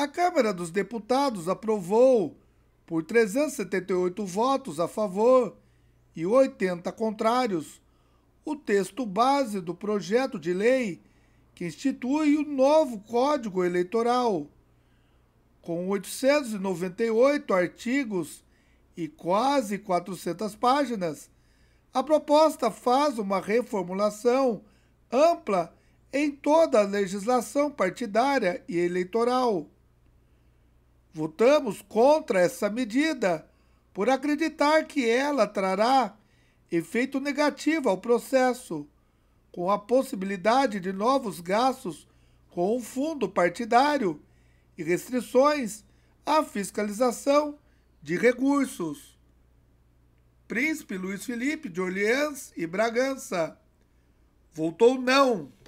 A Câmara dos Deputados aprovou, por 378 votos a favor e 80 contrários, o texto base do projeto de lei que institui o novo Código Eleitoral, com 898 artigos e quase 400 páginas. A proposta faz uma reformulação ampla em toda a legislação partidária e eleitoral. Votamos contra essa medida por acreditar que ela trará efeito negativo ao processo, com a possibilidade de novos gastos com o fundo partidário e restrições à fiscalização de recursos. Príncipe Luiz Felipe de Orleans e Bragança. Voltou não.